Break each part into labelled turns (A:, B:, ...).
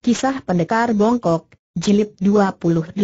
A: Kisah Pendekar Bongkok, Jilid 28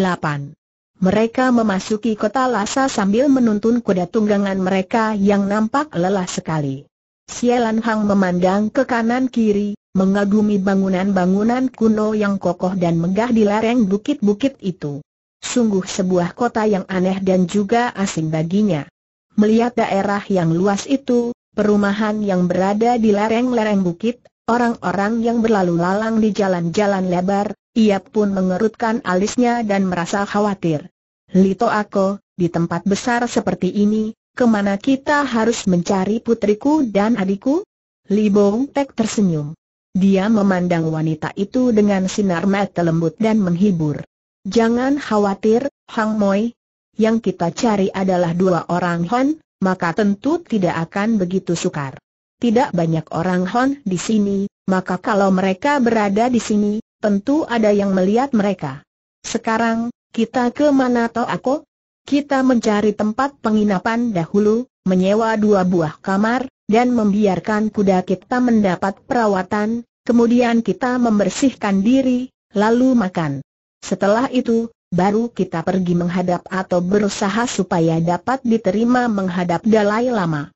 A: Mereka memasuki kota Lhasa sambil menuntun kuda tunggangan mereka yang nampak lelah sekali. Sialan Hang memandang ke kanan-kiri, mengagumi bangunan-bangunan kuno yang kokoh dan megah di lereng bukit-bukit itu. Sungguh sebuah kota yang aneh dan juga asing baginya. Melihat daerah yang luas itu, perumahan yang berada di lereng-lereng bukit, orang-orang yang berlalu lalang di jalan-jalan lebar, ia pun mengerutkan alisnya dan merasa khawatir. Lito aku, di tempat besar seperti ini, kemana kita harus mencari putriku dan adikku? Li Bong Tek tersenyum. Dia memandang wanita itu dengan sinar mata lembut dan menghibur. Jangan khawatir, Hang Moi. Yang kita cari adalah dua orang Han, maka tentu tidak akan begitu sukar tidak banyak orang Hon di sini, maka kalau mereka berada di sini, tentu ada yang melihat mereka. Sekarang, kita ke mana toh aku? Kita mencari tempat penginapan dahulu, menyewa dua buah kamar, dan membiarkan kuda kita mendapat perawatan, kemudian kita membersihkan diri, lalu makan. Setelah itu, baru kita pergi menghadap atau berusaha supaya dapat diterima menghadap Dalai Lama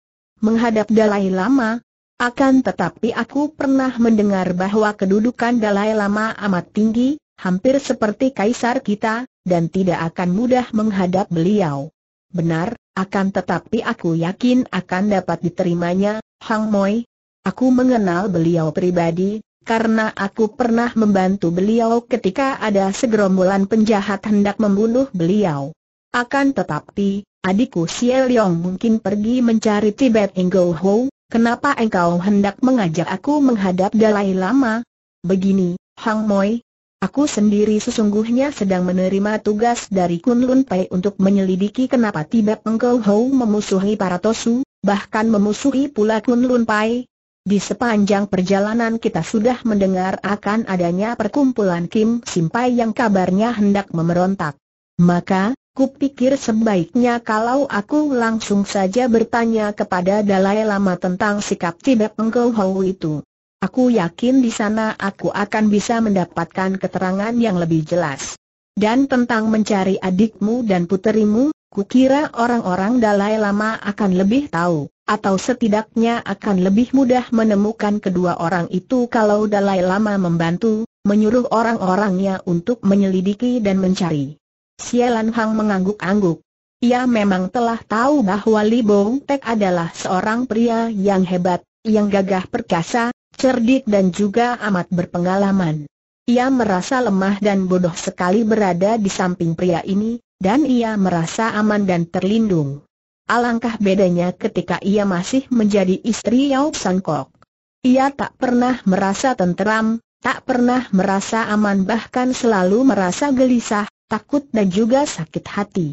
A: menghadap Dalai Lama. Akan tetapi aku pernah mendengar bahwa kedudukan Dalai Lama amat tinggi, hampir seperti kaisar kita, dan tidak akan mudah menghadap beliau. Benar, akan tetapi aku yakin akan dapat diterimanya, Hang Moi. Aku mengenal beliau pribadi, karena aku pernah membantu beliau ketika ada segerombolan penjahat hendak membunuh beliau. Akan tetapi, adikku Xie Yong mungkin pergi mencari Tibet Enggo Ho, kenapa engkau hendak mengajak aku menghadap Dalai Lama? Begini, Hang Moi, aku sendiri sesungguhnya sedang menerima tugas dari Kunlun Pai untuk menyelidiki kenapa Tibet Enggo Ho memusuhi para Tosu, bahkan memusuhi pula Kunlun Pai. Di sepanjang perjalanan kita sudah mendengar akan adanya perkumpulan Kim Simpai yang kabarnya hendak memberontak. Maka, pikir sebaiknya kalau aku langsung saja bertanya kepada Dalai Lama tentang sikap Tibet Engkau Hou itu. Aku yakin di sana aku akan bisa mendapatkan keterangan yang lebih jelas. Dan tentang mencari adikmu dan puterimu, kukira orang-orang Dalai Lama akan lebih tahu, atau setidaknya akan lebih mudah menemukan kedua orang itu kalau Dalai Lama membantu, menyuruh orang-orangnya untuk menyelidiki dan mencari. Sielan Hang mengangguk-angguk. Ia memang telah tahu bahwa Li Bong Tek adalah seorang pria yang hebat, yang gagah perkasa, cerdik dan juga amat berpengalaman. Ia merasa lemah dan bodoh sekali berada di samping pria ini, dan ia merasa aman dan terlindung. Alangkah bedanya ketika ia masih menjadi istri Yao Sangkok. Ia tak pernah merasa tenteram, tak pernah merasa aman bahkan selalu merasa gelisah, takut dan juga sakit hati.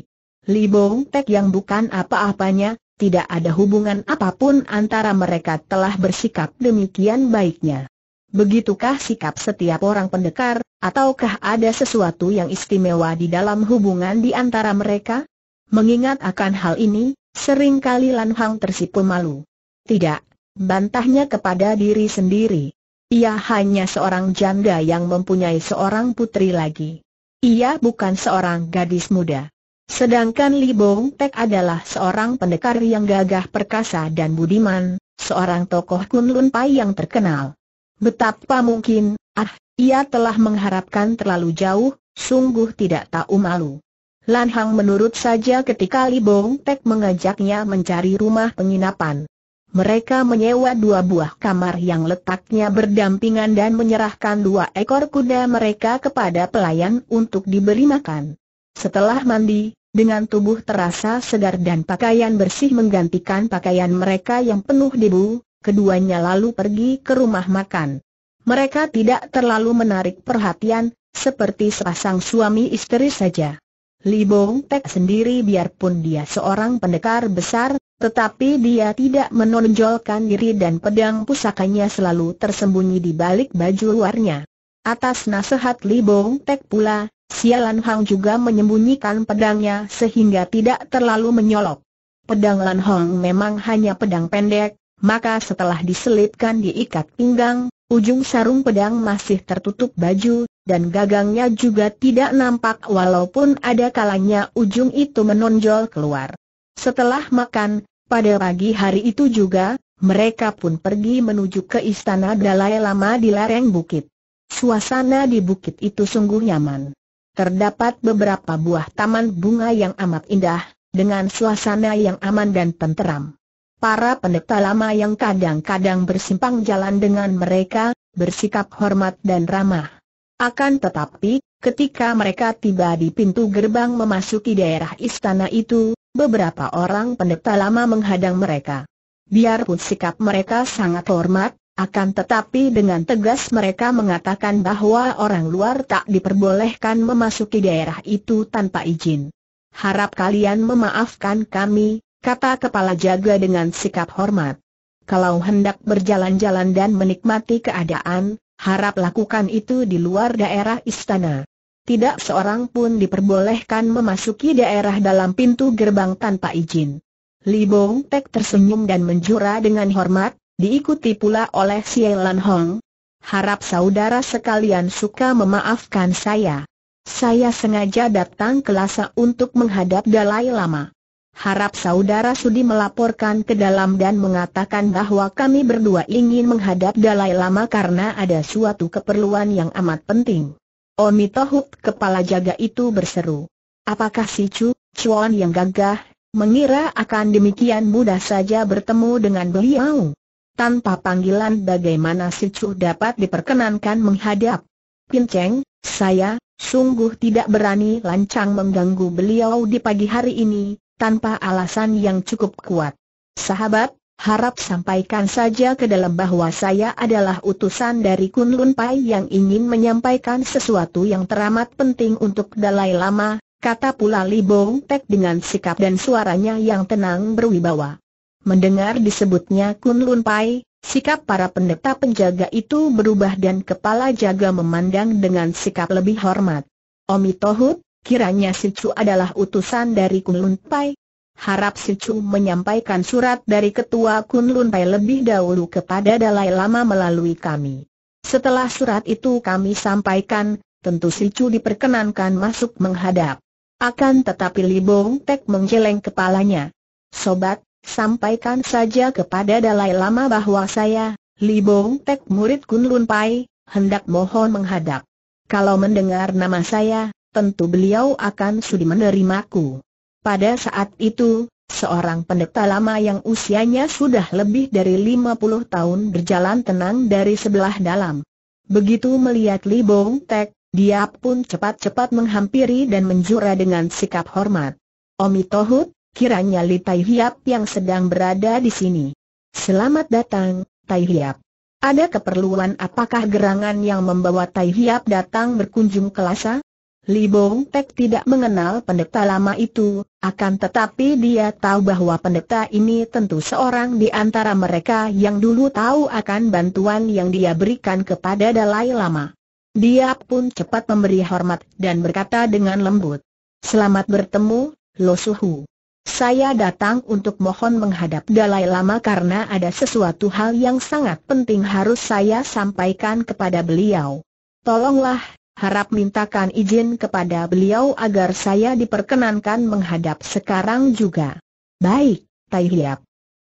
A: Li Bong Tek yang bukan apa-apanya, tidak ada hubungan apapun antara mereka telah bersikap demikian baiknya. Begitukah sikap setiap orang pendekar, ataukah ada sesuatu yang istimewa di dalam hubungan di antara mereka? Mengingat akan hal ini, seringkali Lan Hang tersipu malu. Tidak, bantahnya kepada diri sendiri. Ia hanya seorang janda yang mempunyai seorang putri lagi. Ia bukan seorang gadis muda. Sedangkan Li Bong Tek adalah seorang pendekar yang gagah perkasa dan budiman, seorang tokoh Kunlun Pai yang terkenal. Betapa mungkin, ah, ia telah mengharapkan terlalu jauh, sungguh tidak tahu malu. Lan Hang menurut saja ketika Li Bong Tek mengajaknya mencari rumah penginapan mereka menyewa dua buah kamar yang letaknya berdampingan dan menyerahkan dua ekor kuda mereka kepada pelayan untuk diberi makan. Setelah mandi, dengan tubuh terasa segar dan pakaian bersih menggantikan pakaian mereka yang penuh debu, keduanya lalu pergi ke rumah makan. Mereka tidak terlalu menarik perhatian, seperti sepasang suami istri saja. Li Bong Tek sendiri biarpun dia seorang pendekar besar, tetapi dia tidak menonjolkan diri dan pedang pusakanya selalu tersembunyi di balik baju luarnya. Atas nasihat Li Bong Tek pula, Sialan Hong juga menyembunyikan pedangnya sehingga tidak terlalu menyolok. Pedang Lan Hong memang hanya pedang pendek, maka setelah diselipkan diikat pinggang, ujung sarung pedang masih tertutup baju, dan gagangnya juga tidak nampak walaupun ada kalanya ujung itu menonjol keluar. Setelah makan, pada pagi hari itu juga, mereka pun pergi menuju ke istana Dalai Lama di lereng bukit. Suasana di bukit itu sungguh nyaman. Terdapat beberapa buah taman bunga yang amat indah, dengan suasana yang aman dan tenteram. Para pendeta lama yang kadang-kadang bersimpang jalan dengan mereka, bersikap hormat dan ramah. Akan tetapi, ketika mereka tiba di pintu gerbang memasuki daerah istana itu, beberapa orang pendeta lama menghadang mereka. Biarpun sikap mereka sangat hormat, akan tetapi dengan tegas mereka mengatakan bahwa orang luar tak diperbolehkan memasuki daerah itu tanpa izin. Harap kalian memaafkan kami, kata kepala jaga dengan sikap hormat. Kalau hendak berjalan-jalan dan menikmati keadaan, harap lakukan itu di luar daerah istana tidak seorang pun diperbolehkan memasuki daerah dalam pintu gerbang tanpa izin. Li Bong Tek tersenyum dan menjura dengan hormat, diikuti pula oleh Lan Hong. Harap saudara sekalian suka memaafkan saya. Saya sengaja datang ke Lhasa untuk menghadap Dalai Lama. Harap saudara sudi melaporkan ke dalam dan mengatakan bahwa kami berdua ingin menghadap Dalai Lama karena ada suatu keperluan yang amat penting. Oni Tohuk kepala jaga itu berseru. Apakah si Chu, Chuan yang gagah, mengira akan demikian mudah saja bertemu dengan beliau? Tanpa panggilan bagaimana si Chu dapat diperkenankan menghadap? Pin Cheng, saya, sungguh tidak berani lancang mengganggu beliau di pagi hari ini, tanpa alasan yang cukup kuat. Sahabat, harap sampaikan saja ke dalam bahwa saya adalah utusan dari Kunlun Pai yang ingin menyampaikan sesuatu yang teramat penting untuk Dalai Lama, kata pula Li Bong Tek dengan sikap dan suaranya yang tenang berwibawa. Mendengar disebutnya Kunlun Pai, sikap para pendeta penjaga itu berubah dan kepala jaga memandang dengan sikap lebih hormat. Omi Tohut, kiranya si adalah utusan dari Kunlun Pai, harap si Chu menyampaikan surat dari Ketua Kunlun Pai lebih dahulu kepada Dalai Lama melalui kami. Setelah surat itu kami sampaikan, tentu si Chu diperkenankan masuk menghadap. Akan tetapi Li Bong Tek menggeleng kepalanya. Sobat, sampaikan saja kepada Dalai Lama bahwa saya, Li Bong Tek murid Kunlun Pai, hendak mohon menghadap. Kalau mendengar nama saya, tentu beliau akan sudi menerimaku. Pada saat itu, seorang pendeta lama yang usianya sudah lebih dari 50 tahun berjalan tenang dari sebelah dalam. Begitu melihat Li Bong Tek, dia pun cepat-cepat menghampiri dan menjura dengan sikap hormat. Omi Tohut, kiranya Li Tai Hiap yang sedang berada di sini. Selamat datang, Tai Hiap. Ada keperluan apakah gerangan yang membawa Tai Hiap datang berkunjung ke Lhasa? Li Bong Tek tidak mengenal pendeta lama itu, akan tetapi dia tahu bahwa pendeta ini tentu seorang di antara mereka yang dulu tahu akan bantuan yang dia berikan kepada Dalai Lama. Dia pun cepat memberi hormat dan berkata dengan lembut, Selamat bertemu, Lo Suhu. Saya datang untuk mohon menghadap Dalai Lama karena ada sesuatu hal yang sangat penting harus saya sampaikan kepada beliau. Tolonglah, harap mintakan izin kepada beliau agar saya diperkenankan menghadap sekarang juga. Baik, Tai Hiap.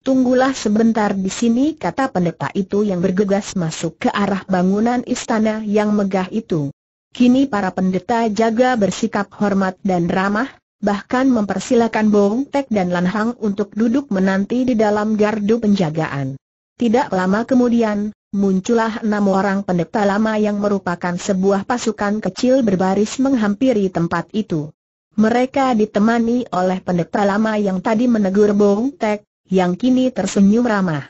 A: Tunggulah sebentar di sini kata pendeta itu yang bergegas masuk ke arah bangunan istana yang megah itu. Kini para pendeta jaga bersikap hormat dan ramah, bahkan mempersilahkan Bong Tek dan Lan Hang untuk duduk menanti di dalam gardu penjagaan. Tidak lama kemudian, muncullah enam orang pendeta lama yang merupakan sebuah pasukan kecil berbaris menghampiri tempat itu. Mereka ditemani oleh pendeta lama yang tadi menegur Bong Tek, yang kini tersenyum ramah.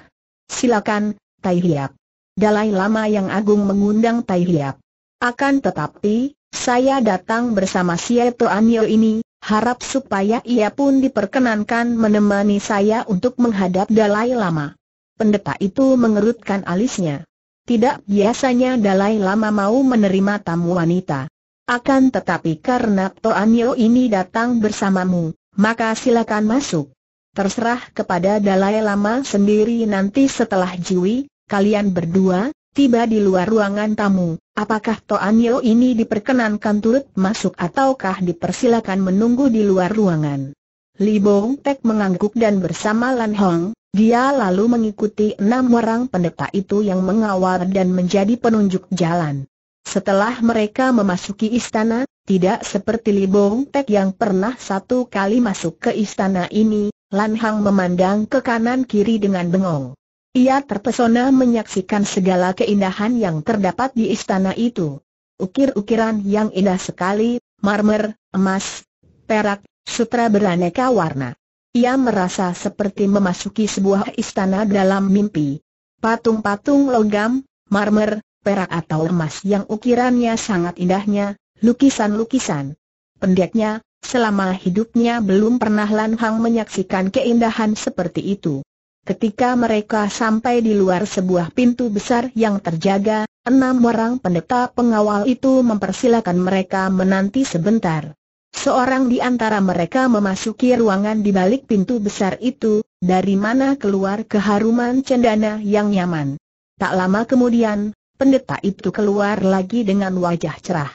A: Silakan, Tai Hiap. Dalai Lama yang agung mengundang Tai Hiap. Akan tetapi, saya datang bersama Sieto Anio ini, harap supaya ia pun diperkenankan menemani saya untuk menghadap Dalai Lama pendeta itu mengerutkan alisnya. Tidak biasanya Dalai Lama mau menerima tamu wanita. Akan tetapi karena Toanyo ini datang bersamamu, maka silakan masuk. Terserah kepada Dalai Lama sendiri nanti setelah Jiwi, kalian berdua, tiba di luar ruangan tamu, apakah Toanyo ini diperkenankan turut masuk ataukah dipersilakan menunggu di luar ruangan. Li Bong Tek mengangguk dan bersama Lan Hong, dia lalu mengikuti enam orang pendeta itu yang mengawal dan menjadi penunjuk jalan. Setelah mereka memasuki istana, tidak seperti Li Bong Tek yang pernah satu kali masuk ke istana ini, Lan Hang memandang ke kanan kiri dengan bengong. Ia terpesona menyaksikan segala keindahan yang terdapat di istana itu. Ukir-ukiran yang indah sekali, marmer, emas, perak, sutra beraneka warna. Ia merasa seperti memasuki sebuah istana dalam mimpi. Patung-patung logam, marmer, perak atau emas yang ukirannya sangat indahnya, lukisan-lukisan. Pendeknya, selama hidupnya belum pernah Lan Hang menyaksikan keindahan seperti itu. Ketika mereka sampai di luar sebuah pintu besar yang terjaga, enam orang pendeta pengawal itu mempersilahkan mereka menanti sebentar. Seorang di antara mereka memasuki ruangan di balik pintu besar itu, dari mana keluar keharuman cendana yang nyaman. Tak lama kemudian, pendeta itu keluar lagi dengan wajah cerah.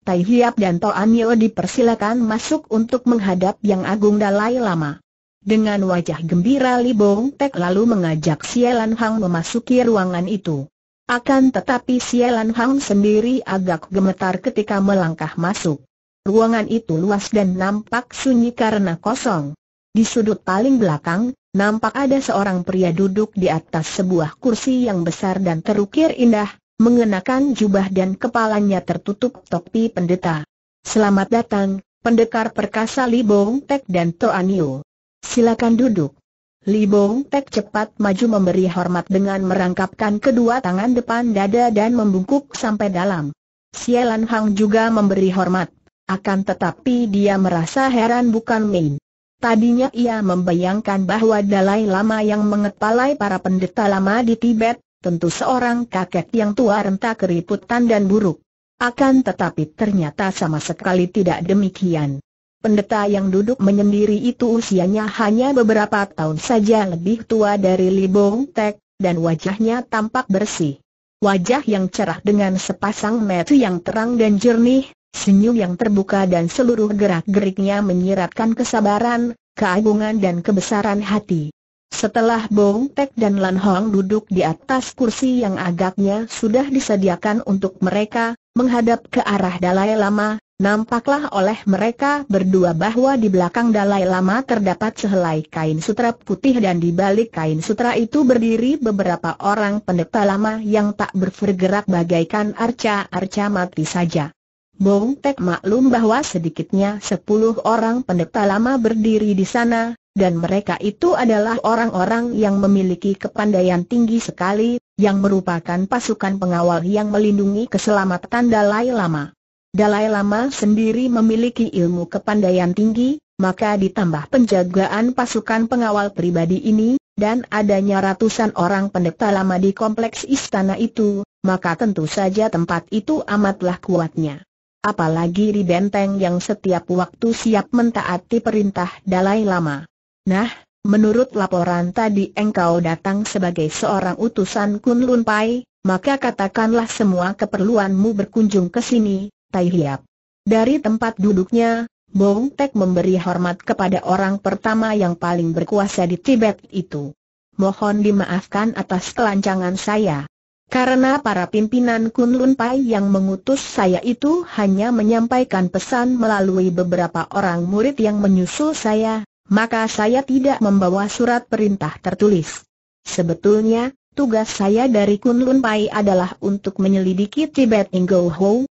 A: Tai Hiap dan Anio dipersilakan masuk untuk menghadap Yang Agung Dalai Lama. Dengan wajah gembira Li Bong Tek lalu mengajak Sialan Hang memasuki ruangan itu. Akan tetapi Sialan Hang sendiri agak gemetar ketika melangkah masuk. Ruangan itu luas dan nampak sunyi karena kosong. Di sudut paling belakang, nampak ada seorang pria duduk di atas sebuah kursi yang besar dan terukir indah, mengenakan jubah dan kepalanya tertutup topi pendeta. Selamat datang, pendekar perkasa Li Bong Tek dan Toanio. Silakan duduk. Li Bong Tek cepat maju memberi hormat dengan merangkapkan kedua tangan depan dada dan membungkuk sampai dalam. Sielan Hang juga memberi hormat. Akan tetapi dia merasa heran bukan main. Tadinya ia membayangkan bahwa Dalai Lama yang mengepalai para pendeta lama di Tibet, tentu seorang kakek yang tua renta keriputan dan buruk. Akan tetapi ternyata sama sekali tidak demikian. Pendeta yang duduk menyendiri itu usianya hanya beberapa tahun saja lebih tua dari Li Bong Tek, dan wajahnya tampak bersih. Wajah yang cerah dengan sepasang mata yang terang dan jernih, senyum yang terbuka dan seluruh gerak-geriknya menyiratkan kesabaran, keagungan dan kebesaran hati. Setelah Bong Tek dan Lan Hong duduk di atas kursi yang agaknya sudah disediakan untuk mereka, menghadap ke arah Dalai Lama, nampaklah oleh mereka berdua bahwa di belakang Dalai Lama terdapat sehelai kain sutra putih dan di balik kain sutra itu berdiri beberapa orang pendeta lama yang tak bergerak bagaikan arca-arca mati saja. Bong Tek maklum bahwa sedikitnya sepuluh orang pendeta lama berdiri di sana, dan mereka itu adalah orang-orang yang memiliki kepandaian tinggi sekali, yang merupakan pasukan pengawal yang melindungi keselamatan Dalai Lama. Dalai Lama sendiri memiliki ilmu kepandaian tinggi, maka ditambah penjagaan pasukan pengawal pribadi ini, dan adanya ratusan orang pendeta lama di kompleks istana itu, maka tentu saja tempat itu amatlah kuatnya apalagi di benteng yang setiap waktu siap mentaati perintah Dalai Lama. Nah, menurut laporan tadi engkau datang sebagai seorang utusan Kunlun Pai, maka katakanlah semua keperluanmu berkunjung ke sini, Tai Hiap. Dari tempat duduknya, Bong Tek memberi hormat kepada orang pertama yang paling berkuasa di Tibet itu. Mohon dimaafkan atas kelancangan saya. Karena para pimpinan Kunlun Pai yang mengutus saya itu hanya menyampaikan pesan melalui beberapa orang murid yang menyusul saya, maka saya tidak membawa surat perintah tertulis. Sebetulnya, tugas saya dari Kunlun Pai adalah untuk menyelidiki Tibet Inggo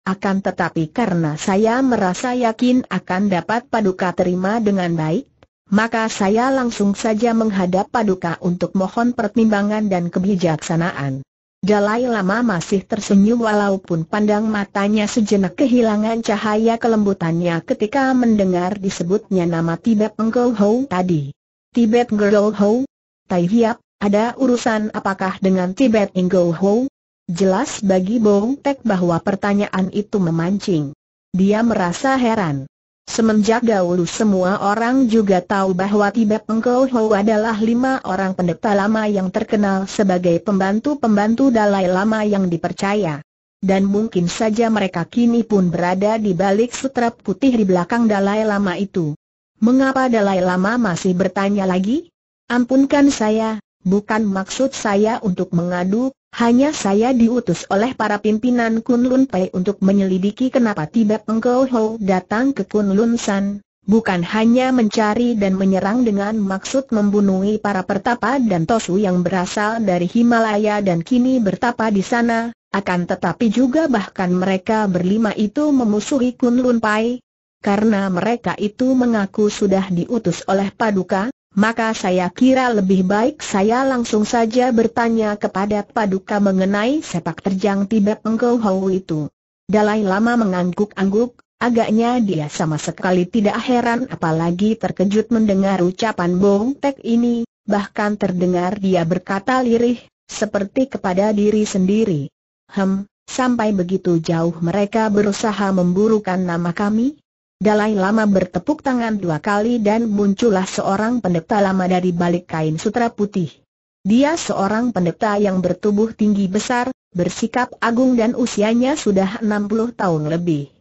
A: akan tetapi karena saya merasa yakin akan dapat paduka terima dengan baik, maka saya langsung saja menghadap paduka untuk mohon pertimbangan dan kebijaksanaan. Dalai Lama masih tersenyum walaupun pandang matanya sejenak kehilangan cahaya kelembutannya ketika mendengar disebutnya nama Tibet Girl Ho tadi. Tibet Girl Ho? Tai Hiap, ada urusan apakah dengan Tibet Girl Ho? Jelas bagi Bong Tek bahwa pertanyaan itu memancing. Dia merasa heran. Semenjak dahulu semua orang juga tahu bahwa Tibe Pengkau Ho adalah lima orang pendeta lama yang terkenal sebagai pembantu-pembantu Dalai Lama yang dipercaya. Dan mungkin saja mereka kini pun berada di balik sutra putih di belakang Dalai Lama itu. Mengapa Dalai Lama masih bertanya lagi? Ampunkan saya, bukan maksud saya untuk mengadu, hanya saya diutus oleh para pimpinan Kunlun Pei untuk menyelidiki kenapa tiba Engkau Ho datang ke Kunlun San, bukan hanya mencari dan menyerang dengan maksud membunuhi para pertapa dan tosu yang berasal dari Himalaya dan kini bertapa di sana, akan tetapi juga bahkan mereka berlima itu memusuhi Kunlun Pai. Karena mereka itu mengaku sudah diutus oleh Paduka, maka saya kira lebih baik saya langsung saja bertanya kepada Paduka mengenai sepak terjang Tibet Engkau Hau itu. Dalai Lama mengangguk-angguk, agaknya dia sama sekali tidak heran apalagi terkejut mendengar ucapan Bong Tek ini, bahkan terdengar dia berkata lirih, seperti kepada diri sendiri. Hem, sampai begitu jauh mereka berusaha memburukan nama kami? Dalai Lama bertepuk tangan dua kali dan muncullah seorang pendeta lama dari balik kain sutra putih. Dia seorang pendeta yang bertubuh tinggi besar, bersikap agung dan usianya sudah 60 tahun lebih.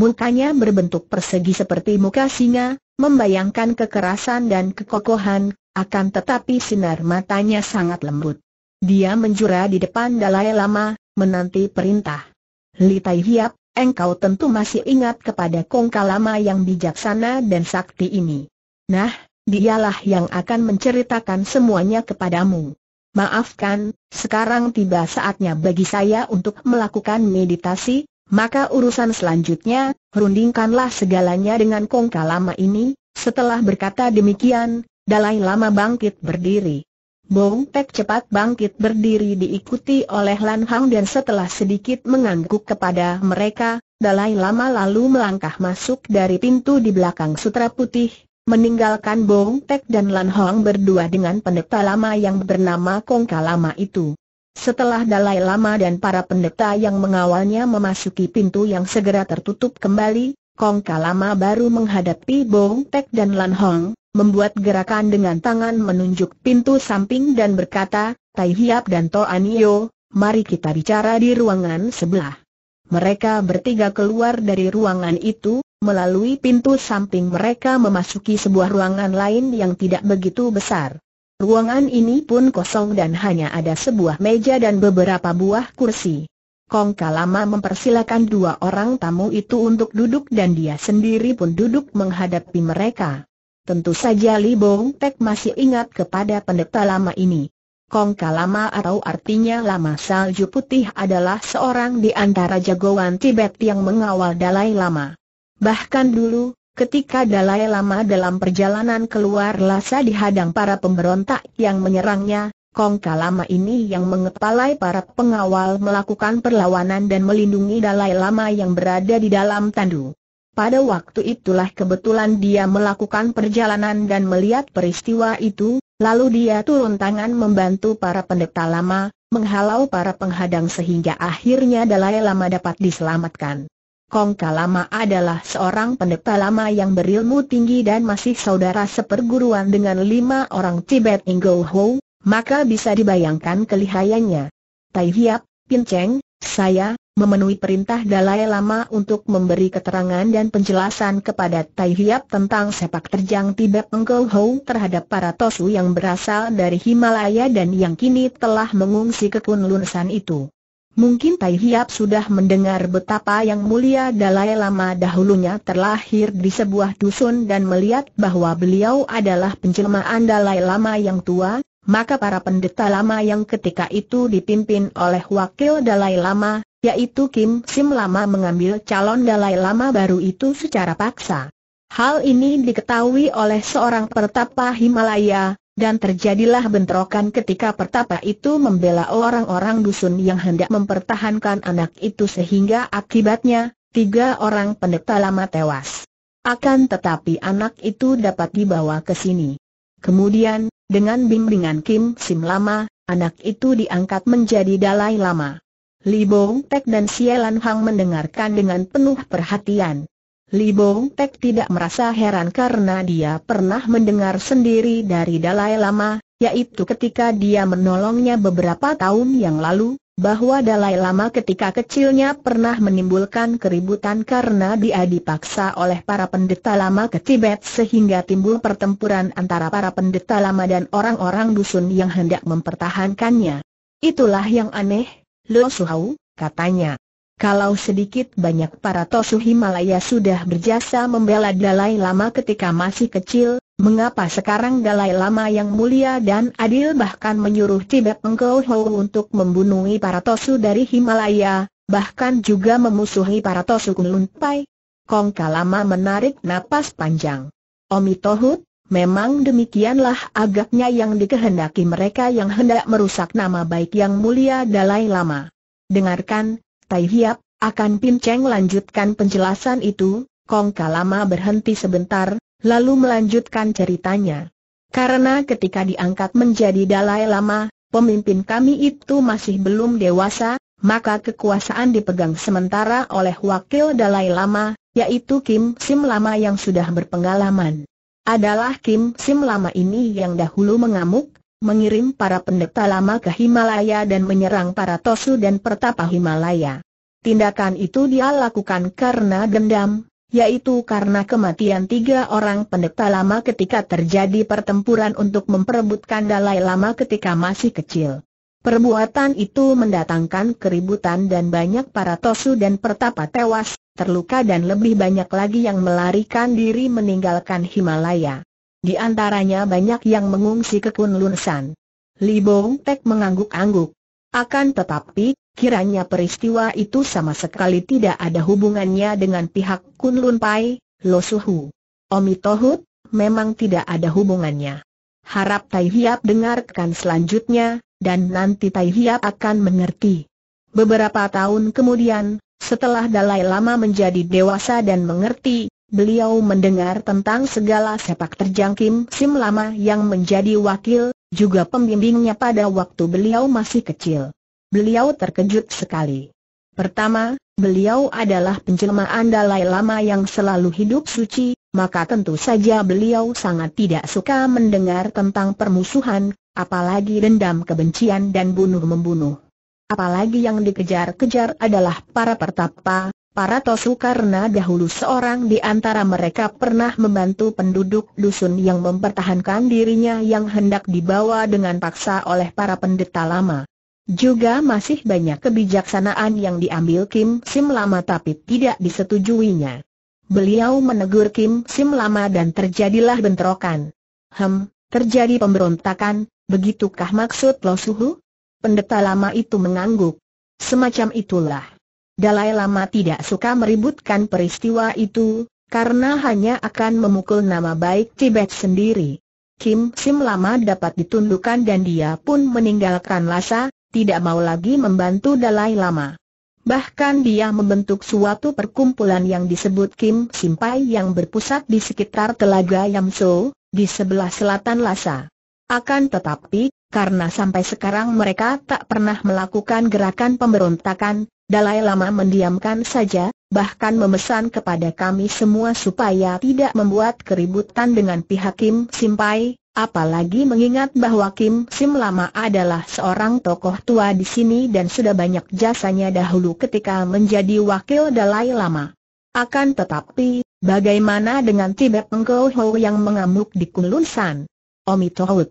A: Mukanya berbentuk persegi seperti muka singa, membayangkan kekerasan dan kekokohan, akan tetapi sinar matanya sangat lembut. Dia menjura di depan Dalai Lama, menanti perintah. Li engkau tentu masih ingat kepada Kongkalama yang bijaksana dan sakti ini. Nah, dialah yang akan menceritakan semuanya kepadamu. Maafkan, sekarang tiba saatnya bagi saya untuk melakukan meditasi, maka urusan selanjutnya, rundingkanlah segalanya dengan Kongkalama ini. Setelah berkata demikian, Dalai Lama bangkit berdiri. Bong Pek cepat bangkit berdiri diikuti oleh Lan Hang dan setelah sedikit mengangguk kepada mereka, Dalai Lama lalu melangkah masuk dari pintu di belakang sutra putih, meninggalkan Bong Pek dan Lan Hang berdua dengan pendeta lama yang bernama Kongka Lama itu. Setelah Dalai Lama dan para pendeta yang mengawalnya memasuki pintu yang segera tertutup kembali, Kong Kalama baru menghadapi Bong Tek dan Lan Hong, membuat gerakan dengan tangan menunjuk pintu samping dan berkata, Tai Hiap dan To Anio, mari kita bicara di ruangan sebelah. Mereka bertiga keluar dari ruangan itu, melalui pintu samping mereka memasuki sebuah ruangan lain yang tidak begitu besar. Ruangan ini pun kosong dan hanya ada sebuah meja dan beberapa buah kursi. Kong Kalama mempersilakan dua orang tamu itu untuk duduk dan dia sendiri pun duduk menghadapi mereka. Tentu saja Li Bong Tek masih ingat kepada pendeta lama ini. Kongka lama atau artinya lama salju putih adalah seorang di antara jagoan Tibet yang mengawal Dalai Lama. Bahkan dulu, ketika Dalai Lama dalam perjalanan keluar Lhasa dihadang para pemberontak yang menyerangnya, Kongka lama ini yang mengepalai para pengawal melakukan perlawanan dan melindungi Dalai Lama yang berada di dalam tandu. Pada waktu itulah kebetulan dia melakukan perjalanan dan melihat peristiwa itu, lalu dia turun tangan membantu para pendeta lama, menghalau para penghadang sehingga akhirnya Dalai Lama dapat diselamatkan. Kongka Lama adalah seorang pendeta lama yang berilmu tinggi dan masih saudara seperguruan dengan lima orang Tibet Ingo Ho, maka bisa dibayangkan kelihayannya. Tai Hiap, Pin Cheng, saya, memenuhi perintah Dalai Lama untuk memberi keterangan dan penjelasan kepada Tai Hiap tentang sepak terjang Tibet Engkau Hou terhadap para Tosu yang berasal dari Himalaya dan yang kini telah mengungsi ke Kunlunsan itu. Mungkin Tai Hiap sudah mendengar betapa yang mulia Dalai Lama dahulunya terlahir di sebuah dusun dan melihat bahwa beliau adalah penjelmaan Dalai Lama yang tua, maka para pendeta lama yang ketika itu dipimpin oleh wakil Dalai Lama, yaitu Kim Sim Lama mengambil calon Dalai Lama baru itu secara paksa. Hal ini diketahui oleh seorang pertapa Himalaya, dan terjadilah bentrokan ketika pertapa itu membela orang-orang dusun yang hendak mempertahankan anak itu sehingga akibatnya, tiga orang pendeta lama tewas. Akan tetapi anak itu dapat dibawa ke sini. Kemudian, dengan bimbingan Kim Sim Lama, anak itu diangkat menjadi Dalai Lama. Li Bong Tek dan Sielan Hang mendengarkan dengan penuh perhatian. Li Bong Tek tidak merasa heran karena dia pernah mendengar sendiri dari Dalai Lama, yaitu ketika dia menolongnya beberapa tahun yang lalu, bahwa Dalai Lama ketika kecilnya pernah menimbulkan keributan karena dia dipaksa oleh para pendeta lama ke Tibet sehingga timbul pertempuran antara para pendeta lama dan orang-orang dusun yang hendak mempertahankannya. Itulah yang aneh, Lo Suhau, katanya. Kalau sedikit banyak para Tosu Himalaya sudah berjasa membela Dalai Lama ketika masih kecil, Mengapa sekarang Dalai Lama yang mulia dan adil bahkan menyuruh Tibet Engkau Hou untuk membunuhi para tosu dari Himalaya, bahkan juga memusuhi para tosu Kulun Pai? Kong Kalama menarik napas panjang. Omi Tohut, memang demikianlah agaknya yang dikehendaki mereka yang hendak merusak nama baik yang mulia Dalai Lama. Dengarkan, Tai Hiap, akan Pinceng lanjutkan penjelasan itu, Kongkalama Kalama berhenti sebentar, lalu melanjutkan ceritanya. Karena ketika diangkat menjadi Dalai Lama, pemimpin kami itu masih belum dewasa, maka kekuasaan dipegang sementara oleh wakil Dalai Lama, yaitu Kim Sim Lama yang sudah berpengalaman. Adalah Kim Sim Lama ini yang dahulu mengamuk, mengirim para pendeta lama ke Himalaya dan menyerang para Tosu dan Pertapa Himalaya. Tindakan itu dia lakukan karena dendam, yaitu karena kematian tiga orang pendeta lama ketika terjadi pertempuran untuk memperebutkan Dalai Lama ketika masih kecil. Perbuatan itu mendatangkan keributan dan banyak para tosu dan pertapa tewas, terluka dan lebih banyak lagi yang melarikan diri meninggalkan Himalaya. Di antaranya banyak yang mengungsi ke Kunlunsan. Li Bong Tek mengangguk-angguk. Akan tetapi, Kiranya peristiwa itu sama sekali tidak ada hubungannya dengan pihak Kunlun Pai, Lo Suhu. Omi Tohut, memang tidak ada hubungannya. Harap Tai Hiap dengarkan selanjutnya, dan nanti Tai Hiap akan mengerti. Beberapa tahun kemudian, setelah Dalai Lama menjadi dewasa dan mengerti, beliau mendengar tentang segala sepak terjang Kim Sim Lama yang menjadi wakil, juga pembimbingnya pada waktu beliau masih kecil. Beliau terkejut sekali. Pertama, beliau adalah penjelmaan andalai Lama yang selalu hidup suci, maka tentu saja beliau sangat tidak suka mendengar tentang permusuhan, apalagi dendam kebencian dan bunuh-membunuh. Apalagi yang dikejar-kejar adalah para pertapa, para tosu karena dahulu seorang di antara mereka pernah membantu penduduk dusun yang mempertahankan dirinya yang hendak dibawa dengan paksa oleh para pendeta lama. Juga masih banyak kebijaksanaan yang diambil Kim Sim Lama tapi tidak disetujuinya. Beliau menegur Kim Sim Lama dan terjadilah bentrokan. Hem, terjadi pemberontakan, begitukah maksud Lo Suhu? Pendeta lama itu mengangguk. Semacam itulah. Dalai Lama tidak suka meributkan peristiwa itu, karena hanya akan memukul nama baik Tibet sendiri. Kim Sim Lama dapat ditundukkan dan dia pun meninggalkan Lhasa, tidak mau lagi membantu Dalai Lama. Bahkan dia membentuk suatu perkumpulan yang disebut Kim Simpai yang berpusat di sekitar Telaga Yamso, di sebelah selatan Lhasa. Akan tetapi, karena sampai sekarang mereka tak pernah melakukan gerakan pemberontakan, Dalai Lama mendiamkan saja, bahkan memesan kepada kami semua supaya tidak membuat keributan dengan pihak Kim Simpai, Apalagi mengingat bahwa Kim Sim Lama adalah seorang tokoh tua di sini dan sudah banyak jasanya dahulu ketika menjadi wakil Dalai Lama. Akan tetapi, bagaimana dengan Tibet Engkau Ho yang mengamuk di Kunlun San? Omi Tohut.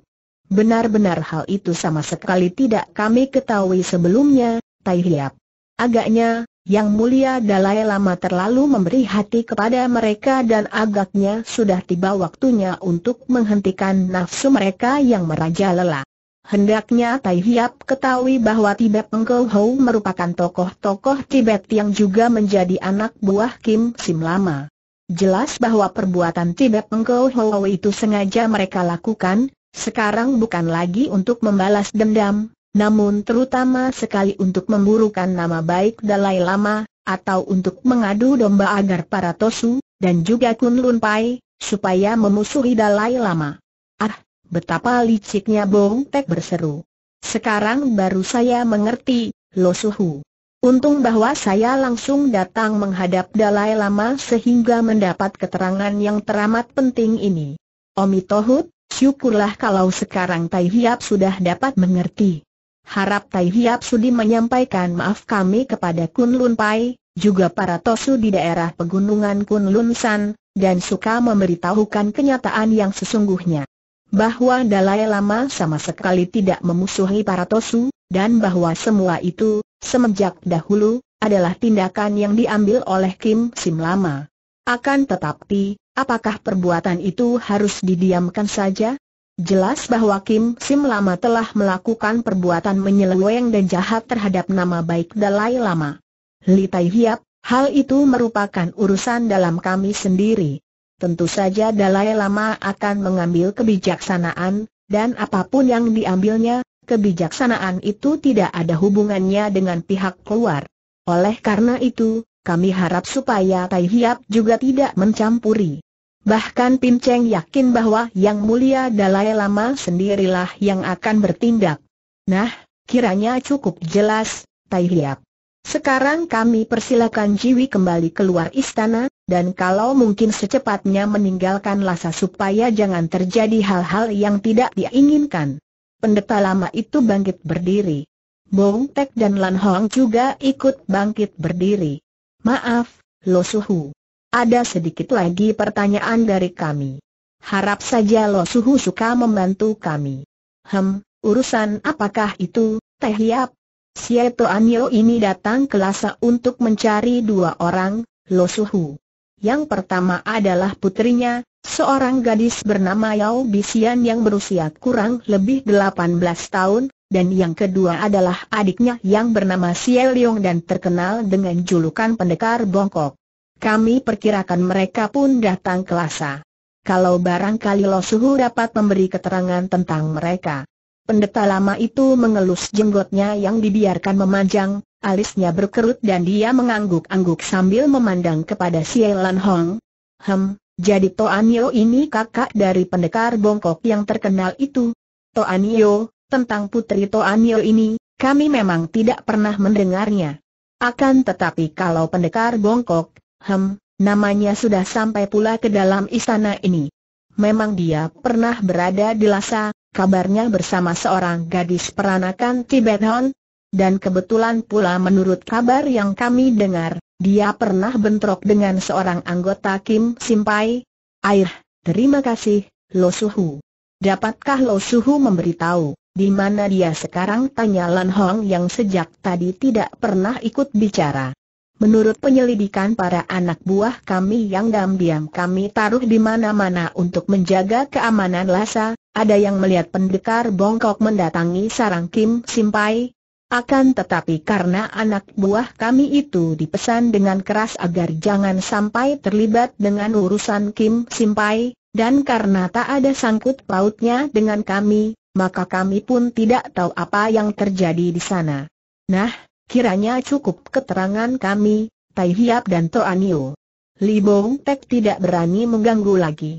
A: Benar-benar hal itu sama sekali tidak kami ketahui sebelumnya, Tai Hiap. Agaknya, yang mulia Dalai Lama terlalu memberi hati kepada mereka dan agaknya sudah tiba waktunya untuk menghentikan nafsu mereka yang merajalela. Hendaknya Tai Hiap ketahui bahwa Tibet Engkau Hou merupakan tokoh-tokoh Tibet yang juga menjadi anak buah Kim Sim Lama. Jelas bahwa perbuatan Tibet Engkau Hou itu sengaja mereka lakukan, sekarang bukan lagi untuk membalas dendam, namun terutama sekali untuk memburukan nama baik Dalai Lama, atau untuk mengadu domba agar para Tosu, dan juga Lun Pai, supaya memusuhi Dalai Lama. Ah, betapa liciknya Bong Tek berseru. Sekarang baru saya mengerti, Lo Suhu. Untung bahwa saya langsung datang menghadap Dalai Lama sehingga mendapat keterangan yang teramat penting ini. Omi Tohut, syukurlah kalau sekarang Tai Hiap sudah dapat mengerti harap Tai Hiap Sudi menyampaikan maaf kami kepada Kunlun Pai, juga para Tosu di daerah pegunungan Kunlun San, dan suka memberitahukan kenyataan yang sesungguhnya. Bahwa Dalai Lama sama sekali tidak memusuhi para Tosu, dan bahwa semua itu, semenjak dahulu, adalah tindakan yang diambil oleh Kim Sim Lama. Akan tetapi, apakah perbuatan itu harus didiamkan saja? Jelas bahwa Kim Sim Lama telah melakukan perbuatan menyeleweng dan jahat terhadap nama baik Dalai Lama. Li Tai Hiap, hal itu merupakan urusan dalam kami sendiri. Tentu saja Dalai Lama akan mengambil kebijaksanaan, dan apapun yang diambilnya, kebijaksanaan itu tidak ada hubungannya dengan pihak keluar. Oleh karena itu, kami harap supaya Tai Hiap juga tidak mencampuri. Bahkan Pim Cheng yakin bahwa Yang Mulia Dalai Lama sendirilah yang akan bertindak. Nah, kiranya cukup jelas, Tai Hiap. Sekarang kami persilakan Jiwi kembali keluar istana, dan kalau mungkin secepatnya meninggalkan Lhasa supaya jangan terjadi hal-hal yang tidak diinginkan. Pendeta lama itu bangkit berdiri. Bong Tek dan Lan Hong juga ikut bangkit berdiri. Maaf, Lo Suhu. Ada sedikit lagi pertanyaan dari kami. Harap saja Lo Suhu suka membantu kami. Hem, urusan apakah itu, Teh Hiap? Sieto Anyo ini datang ke Lhasa untuk mencari dua orang, Lo Suhu. Yang pertama adalah putrinya, seorang gadis bernama Yao Bisian yang berusia kurang lebih 18 tahun, dan yang kedua adalah adiknya yang bernama Sieliong dan terkenal dengan julukan pendekar bongkok. Kami perkirakan mereka pun datang ke Lhasa. Kalau barangkali Lo Suhu dapat memberi keterangan tentang mereka. Pendeta lama itu mengelus jenggotnya yang dibiarkan memanjang, alisnya berkerut dan dia mengangguk-angguk sambil memandang kepada si Elan Hong. Hem, jadi Toanio ini kakak dari pendekar bongkok yang terkenal itu. Toanio, tentang putri Toanio ini, kami memang tidak pernah mendengarnya. Akan tetapi kalau pendekar bongkok, Hem, namanya sudah sampai pula ke dalam istana ini. Memang dia pernah berada di Lhasa, kabarnya bersama seorang gadis peranakan Tibet Hon, dan kebetulan pula menurut kabar yang kami dengar, dia pernah bentrok dengan seorang anggota Kim Simpai. Air, terima kasih, Lo Suhu. Dapatkah Lo Suhu memberitahu, di mana dia sekarang tanya Lan Hong yang sejak tadi tidak pernah ikut bicara. Menurut penyelidikan para anak buah kami yang diam-diam kami taruh di mana-mana untuk menjaga keamanan Lasa, ada yang melihat pendekar bongkok mendatangi sarang Kim Simpai. Akan tetapi karena anak buah kami itu dipesan dengan keras agar jangan sampai terlibat dengan urusan Kim Simpai, dan karena tak ada sangkut pautnya dengan kami, maka kami pun tidak tahu apa yang terjadi di sana. Nah, Kiranya cukup keterangan kami, Tai Hiap dan Toanio. Li Bong Tek tidak berani mengganggu lagi.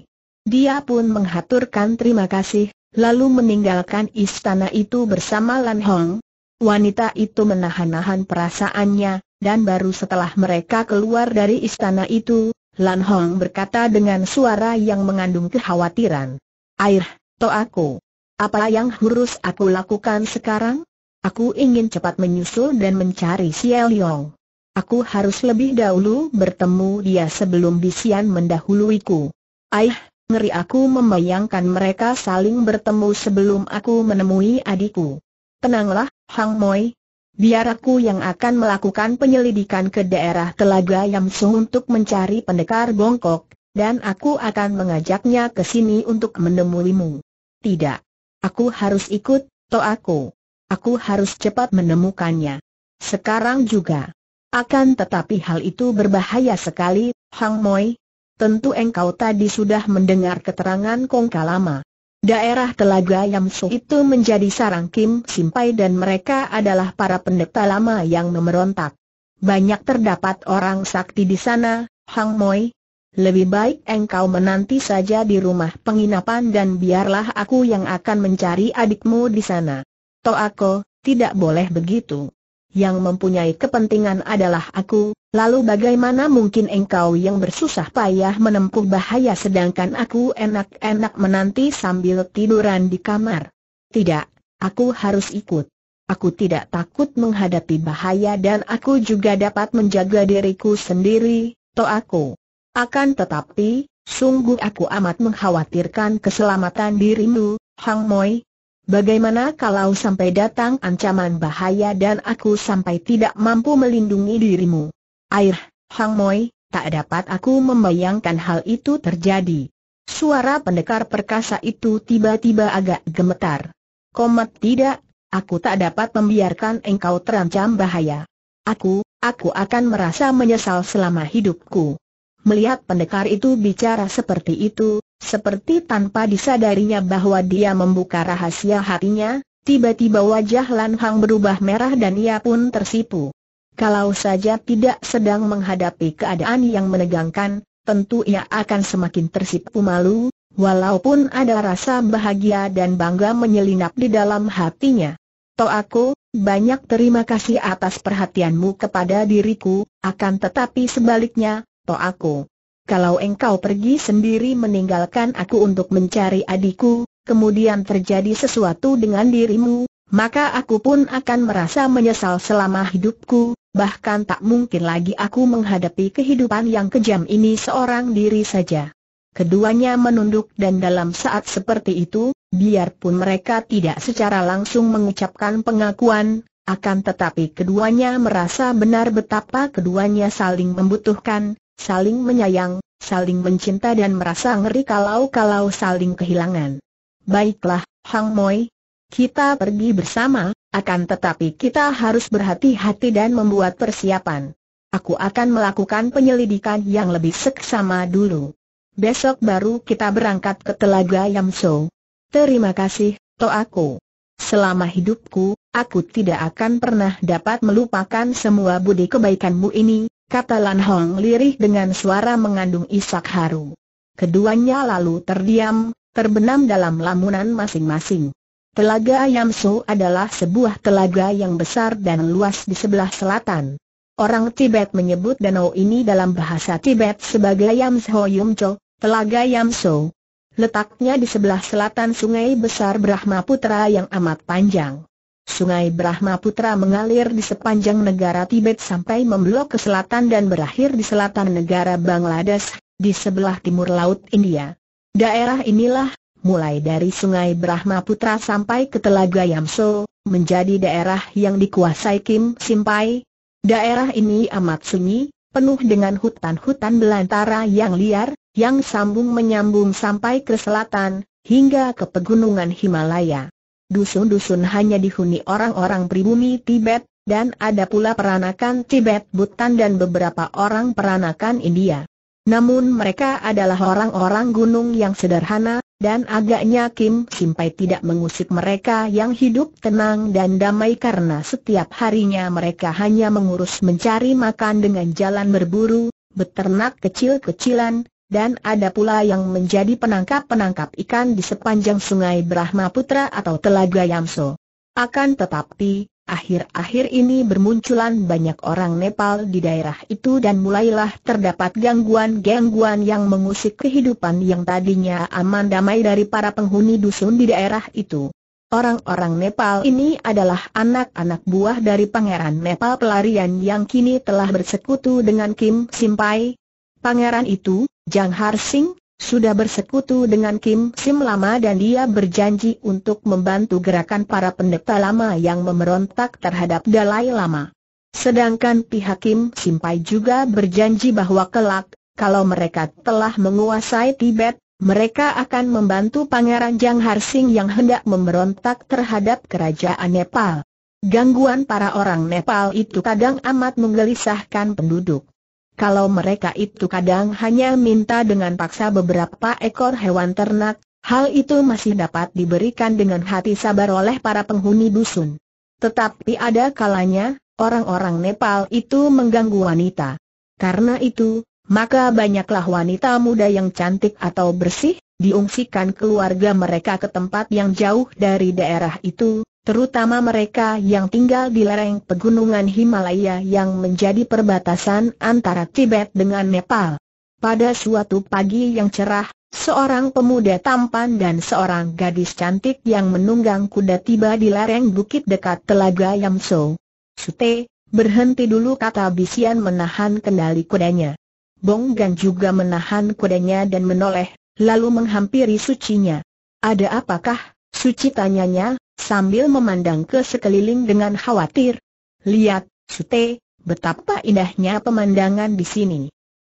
A: Dia pun menghaturkan terima kasih, lalu meninggalkan istana itu bersama Lan Hong. Wanita itu menahan-nahan perasaannya, dan baru setelah mereka keluar dari istana itu, Lan Hong berkata dengan suara yang mengandung kekhawatiran. Air, to aku. Apa yang harus aku lakukan sekarang? Aku ingin cepat menyusul dan mencari Xiao Yong. Aku harus lebih dahulu bertemu dia sebelum Bisian mendahuluiku. Aih, ngeri aku membayangkan mereka saling bertemu sebelum aku menemui adikku. Tenanglah, Hang Moi. Biar aku yang akan melakukan penyelidikan ke daerah Telaga Yamsu untuk mencari pendekar bongkok, dan aku akan mengajaknya ke sini untuk menemuimu. Tidak. Aku harus ikut, to aku. Aku harus cepat menemukannya. Sekarang juga. Akan tetapi hal itu berbahaya sekali, Hang Moi. Tentu engkau tadi sudah mendengar keterangan Kong Kalama. Daerah Telaga Yamsu itu menjadi sarang Kim Simpai dan mereka adalah para pendeta lama yang memerontak. Banyak terdapat orang sakti di sana, Hang Moi. Lebih baik engkau menanti saja di rumah penginapan dan biarlah aku yang akan mencari adikmu di sana. Toako, tidak boleh begitu. Yang mempunyai kepentingan adalah aku, lalu bagaimana mungkin engkau yang bersusah payah menempuh bahaya sedangkan aku enak-enak menanti sambil tiduran di kamar? Tidak, aku harus ikut. Aku tidak takut menghadapi bahaya dan aku juga dapat menjaga diriku sendiri, aku. Akan tetapi, sungguh aku amat mengkhawatirkan keselamatan dirimu, Hang Moi, Bagaimana kalau sampai datang ancaman bahaya dan aku sampai tidak mampu melindungi dirimu? Air, Hang Moi, tak dapat aku membayangkan hal itu terjadi. Suara pendekar perkasa itu tiba-tiba agak gemetar. Komat tidak, aku tak dapat membiarkan engkau terancam bahaya. Aku, aku akan merasa menyesal selama hidupku. Melihat pendekar itu bicara seperti itu, seperti tanpa disadarinya bahwa dia membuka rahasia hatinya, tiba-tiba wajah Lan Hang berubah merah dan ia pun tersipu. Kalau saja tidak sedang menghadapi keadaan yang menegangkan, tentu ia akan semakin tersipu malu, walaupun ada rasa bahagia dan bangga menyelinap di dalam hatinya. To aku, banyak terima kasih atas perhatianmu kepada diriku, akan tetapi sebaliknya, to aku kalau engkau pergi sendiri meninggalkan aku untuk mencari adikku, kemudian terjadi sesuatu dengan dirimu, maka aku pun akan merasa menyesal selama hidupku, bahkan tak mungkin lagi aku menghadapi kehidupan yang kejam ini seorang diri saja. Keduanya menunduk dan dalam saat seperti itu, biarpun mereka tidak secara langsung mengucapkan pengakuan, akan tetapi keduanya merasa benar betapa keduanya saling membutuhkan, saling menyayang, saling mencinta dan merasa ngeri kalau-kalau saling kehilangan. Baiklah, Hang Moi, kita pergi bersama, akan tetapi kita harus berhati-hati dan membuat persiapan. Aku akan melakukan penyelidikan yang lebih seksama dulu. Besok baru kita berangkat ke Telaga Yamso. Terima kasih, Aku. Selama hidupku, aku tidak akan pernah dapat melupakan semua budi kebaikanmu ini, kata Lan Hong lirih dengan suara mengandung isak haru. Keduanya lalu terdiam, terbenam dalam lamunan masing-masing. Telaga Ayam So adalah sebuah telaga yang besar dan luas di sebelah selatan. Orang Tibet menyebut danau ini dalam bahasa Tibet sebagai Yum Cho, Telaga Yamso. Letaknya di sebelah selatan sungai besar Brahmaputra yang amat panjang. Sungai Brahmaputra mengalir di sepanjang negara Tibet sampai membelok ke selatan dan berakhir di selatan negara Bangladesh, di sebelah timur Laut India. Daerah inilah, mulai dari Sungai Brahmaputra sampai ke Telaga Yamso, menjadi daerah yang dikuasai Kim Simpai. Daerah ini amat sunyi, penuh dengan hutan-hutan belantara yang liar, yang sambung menyambung sampai ke selatan, hingga ke pegunungan Himalaya dusun-dusun hanya dihuni orang-orang pribumi Tibet, dan ada pula peranakan Tibet Butan dan beberapa orang peranakan India. Namun mereka adalah orang-orang gunung yang sederhana, dan agaknya Kim Simpai tidak mengusik mereka yang hidup tenang dan damai karena setiap harinya mereka hanya mengurus mencari makan dengan jalan berburu, beternak kecil-kecilan, dan ada pula yang menjadi penangkap-penangkap ikan di sepanjang sungai Brahmaputra atau Telaga Yamso. Akan tetapi, akhir-akhir ini bermunculan banyak orang Nepal di daerah itu dan mulailah terdapat gangguan-gangguan yang mengusik kehidupan yang tadinya aman damai dari para penghuni dusun di daerah itu. Orang-orang Nepal ini adalah anak-anak buah dari Pangeran Nepal pelarian yang kini telah bersekutu dengan Kim Simpai, Pangeran itu, Jang Harsing, sudah bersekutu dengan Kim Sim lama dan dia berjanji untuk membantu gerakan para pendeta lama yang memberontak terhadap Dalai Lama. Sedangkan pihak Kim Simpai juga berjanji bahwa kelak, kalau mereka telah menguasai Tibet, mereka akan membantu Pangeran Jang Harsing yang hendak memberontak terhadap kerajaan Nepal. Gangguan para orang Nepal itu kadang amat menggelisahkan penduduk. Kalau mereka itu kadang hanya minta dengan paksa beberapa ekor hewan ternak, hal itu masih dapat diberikan dengan hati sabar oleh para penghuni dusun. Tetapi ada kalanya, orang-orang Nepal itu mengganggu wanita. Karena itu, maka banyaklah wanita muda yang cantik atau bersih, diungsikan keluarga mereka ke tempat yang jauh dari daerah itu, terutama mereka yang tinggal di lereng pegunungan Himalaya yang menjadi perbatasan antara Tibet dengan Nepal. Pada suatu pagi yang cerah, seorang pemuda tampan dan seorang gadis cantik yang menunggang kuda tiba di lereng bukit dekat Telaga Yamso. Sute, berhenti dulu kata Bisian menahan kendali kudanya. Bonggan juga menahan kudanya dan menoleh, lalu menghampiri sucinya. Ada apakah, suci tanyanya, sambil memandang ke sekeliling dengan khawatir. Lihat, Sute, betapa indahnya pemandangan di sini.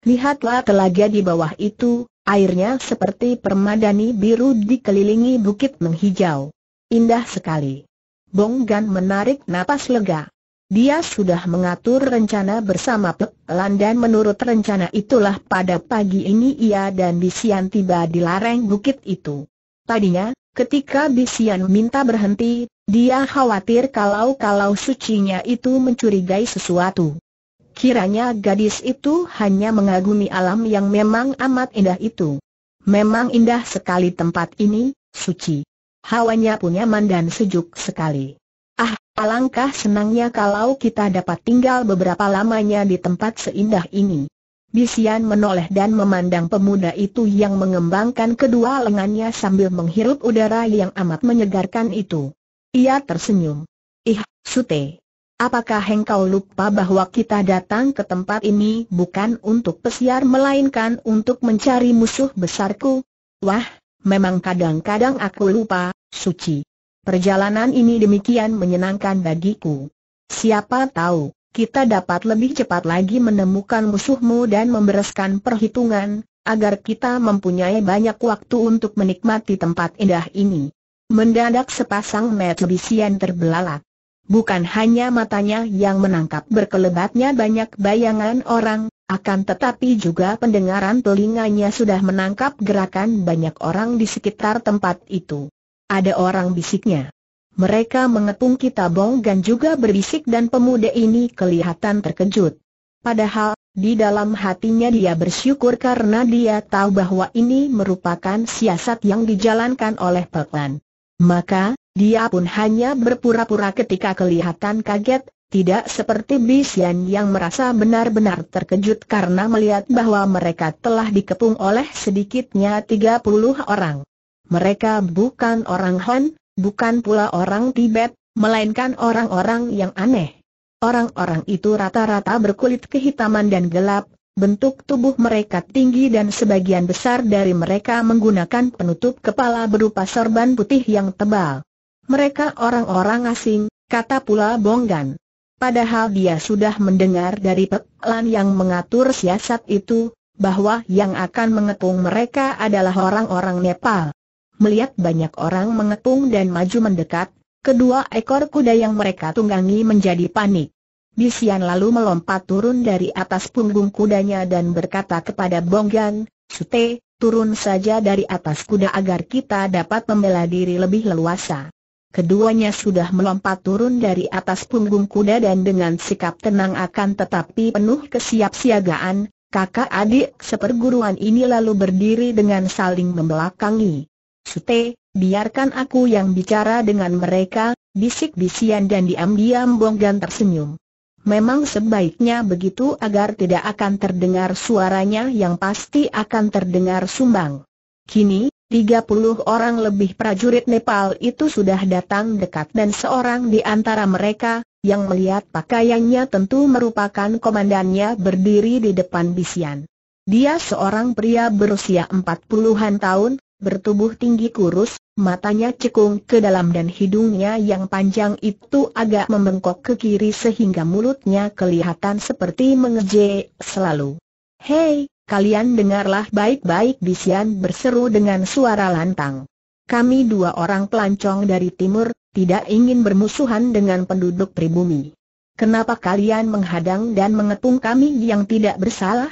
A: Lihatlah telaga di bawah itu, airnya seperti permadani biru dikelilingi bukit menghijau. Indah sekali. Bonggan menarik napas lega. Dia sudah mengatur rencana bersama Pek Lan dan menurut rencana itulah pada pagi ini ia dan Bisian tiba di lereng bukit itu. Tadinya, Ketika Bisian minta berhenti, dia khawatir kalau-kalau sucinya itu mencurigai sesuatu. Kiranya gadis itu hanya mengagumi alam yang memang amat indah itu. Memang indah sekali tempat ini, suci. Hawanya pun nyaman dan sejuk sekali. Ah, alangkah senangnya kalau kita dapat tinggal beberapa lamanya di tempat seindah ini. Bisian menoleh dan memandang pemuda itu yang mengembangkan kedua lengannya sambil menghirup udara yang amat menyegarkan itu. Ia tersenyum. Ih, Sute. Apakah engkau lupa bahwa kita datang ke tempat ini bukan untuk pesiar melainkan untuk mencari musuh besarku? Wah, memang kadang-kadang aku lupa, Suci. Perjalanan ini demikian menyenangkan bagiku. Siapa tahu, kita dapat lebih cepat lagi menemukan musuhmu dan membereskan perhitungan, agar kita mempunyai banyak waktu untuk menikmati tempat indah ini. Mendadak sepasang metabisian terbelalak. Bukan hanya matanya yang menangkap berkelebatnya banyak bayangan orang, akan tetapi juga pendengaran telinganya sudah menangkap gerakan banyak orang di sekitar tempat itu. Ada orang bisiknya. Mereka mengepung kita bonggan juga berbisik dan pemuda ini kelihatan terkejut. Padahal, di dalam hatinya dia bersyukur karena dia tahu bahwa ini merupakan siasat yang dijalankan oleh Peklan. Maka, dia pun hanya berpura-pura ketika kelihatan kaget, tidak seperti Bisian yang merasa benar-benar terkejut karena melihat bahwa mereka telah dikepung oleh sedikitnya 30 orang. Mereka bukan orang Han, bukan pula orang Tibet, melainkan orang-orang yang aneh. Orang-orang itu rata-rata berkulit kehitaman dan gelap, bentuk tubuh mereka tinggi dan sebagian besar dari mereka menggunakan penutup kepala berupa sorban putih yang tebal. Mereka orang-orang asing, kata pula Bonggan. Padahal dia sudah mendengar dari peklan yang mengatur siasat itu, bahwa yang akan mengepung mereka adalah orang-orang Nepal melihat banyak orang mengepung dan maju mendekat, kedua ekor kuda yang mereka tunggangi menjadi panik. Bisian lalu melompat turun dari atas punggung kudanya dan berkata kepada Bonggan, Sute, turun saja dari atas kuda agar kita dapat membela diri lebih leluasa. Keduanya sudah melompat turun dari atas punggung kuda dan dengan sikap tenang akan tetapi penuh kesiapsiagaan, kakak adik seperguruan ini lalu berdiri dengan saling membelakangi. Sute, biarkan aku yang bicara dengan mereka, bisik-bisian dan diam-diam Bonggan tersenyum. Memang sebaiknya begitu agar tidak akan terdengar suaranya yang pasti akan terdengar sumbang. Kini, 30 orang lebih prajurit Nepal itu sudah datang dekat dan seorang di antara mereka, yang melihat pakaiannya tentu merupakan komandannya berdiri di depan bisian. Dia seorang pria berusia 40-an tahun, Bertubuh tinggi kurus, matanya cekung ke dalam dan hidungnya yang panjang itu agak membengkok ke kiri sehingga mulutnya kelihatan seperti mengejek selalu. Hei, kalian dengarlah baik-baik Bisian berseru dengan suara lantang. Kami dua orang pelancong dari timur, tidak ingin bermusuhan dengan penduduk pribumi. Kenapa kalian menghadang dan mengepung kami yang tidak bersalah?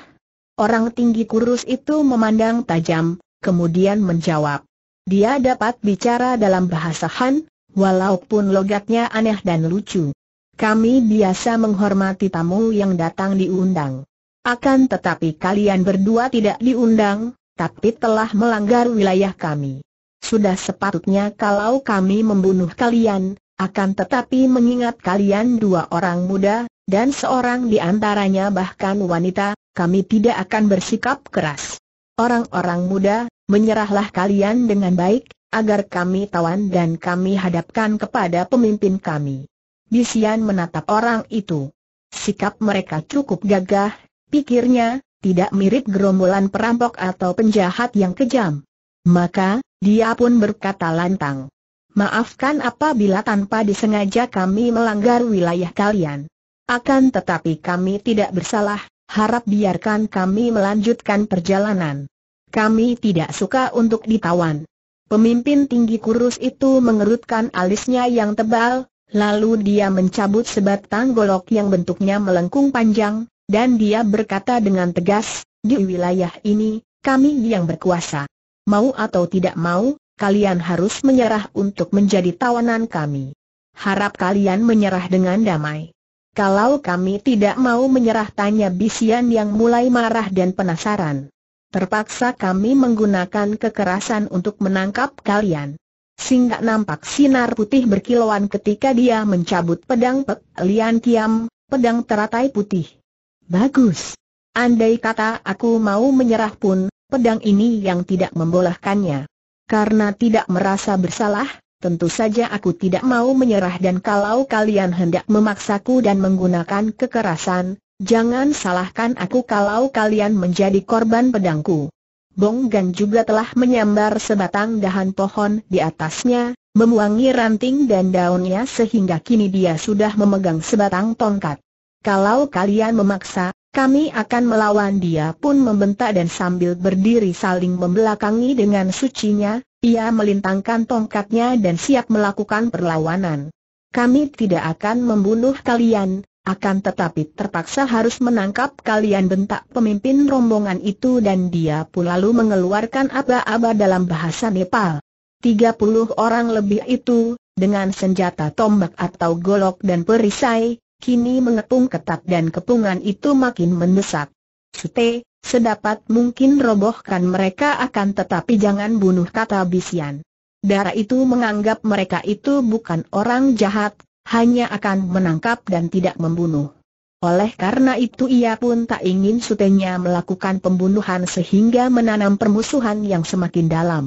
A: Orang tinggi kurus itu memandang tajam, kemudian menjawab. Dia dapat bicara dalam bahasa Han, walaupun logatnya aneh dan lucu. Kami biasa menghormati tamu yang datang diundang. Akan tetapi kalian berdua tidak diundang, tapi telah melanggar wilayah kami. Sudah sepatutnya kalau kami membunuh kalian, akan tetapi mengingat kalian dua orang muda, dan seorang di antaranya bahkan wanita, kami tidak akan bersikap keras. Orang-orang muda, menyerahlah kalian dengan baik, agar kami tawan dan kami hadapkan kepada pemimpin kami. Bisian menatap orang itu. Sikap mereka cukup gagah, pikirnya, tidak mirip gerombolan perampok atau penjahat yang kejam. Maka, dia pun berkata lantang. Maafkan apabila tanpa disengaja kami melanggar wilayah kalian. Akan tetapi kami tidak bersalah, harap biarkan kami melanjutkan perjalanan. Kami tidak suka untuk ditawan. Pemimpin tinggi kurus itu mengerutkan alisnya yang tebal, lalu dia mencabut sebatang golok yang bentuknya melengkung panjang, dan dia berkata dengan tegas, di wilayah ini, kami yang berkuasa. Mau atau tidak mau, kalian harus menyerah untuk menjadi tawanan kami. Harap kalian menyerah dengan damai. Kalau kami tidak mau menyerah tanya Bisian yang mulai marah dan penasaran. Terpaksa kami menggunakan kekerasan untuk menangkap kalian. Singgak nampak sinar putih berkilauan ketika dia mencabut pedang Pek Lian Kiam, pedang teratai putih. Bagus. Andai kata aku mau menyerah pun, pedang ini yang tidak membolehkannya. Karena tidak merasa bersalah, Tentu saja aku tidak mau menyerah dan kalau kalian hendak memaksaku dan menggunakan kekerasan, jangan salahkan aku kalau kalian menjadi korban pedangku. Bong Gan juga telah menyambar sebatang dahan pohon di atasnya, memuangi ranting dan daunnya sehingga kini dia sudah memegang sebatang tongkat. Kalau kalian memaksa, kami akan melawan dia pun membentak dan sambil berdiri saling membelakangi dengan sucinya, ia melintangkan tongkatnya dan siap melakukan perlawanan. Kami tidak akan membunuh kalian, akan tetapi terpaksa harus menangkap kalian bentak pemimpin rombongan itu dan dia pun lalu mengeluarkan aba-aba dalam bahasa Nepal. 30 orang lebih itu, dengan senjata tombak atau golok dan perisai, kini mengepung ketat dan kepungan itu makin mendesak. Sute, sedapat mungkin robohkan mereka akan tetapi jangan bunuh kata Bisian. Dara itu menganggap mereka itu bukan orang jahat, hanya akan menangkap dan tidak membunuh. Oleh karena itu ia pun tak ingin sutenya melakukan pembunuhan sehingga menanam permusuhan yang semakin dalam.